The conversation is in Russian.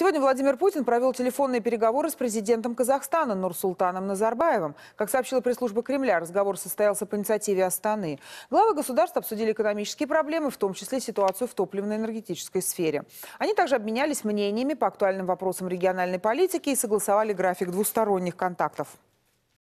Сегодня Владимир Путин провел телефонные переговоры с президентом Казахстана Нурсултаном Назарбаевым. Как сообщила пресс-служба Кремля, разговор состоялся по инициативе Астаны. Главы государств обсудили экономические проблемы, в том числе ситуацию в топливно-энергетической сфере. Они также обменялись мнениями по актуальным вопросам региональной политики и согласовали график двусторонних контактов.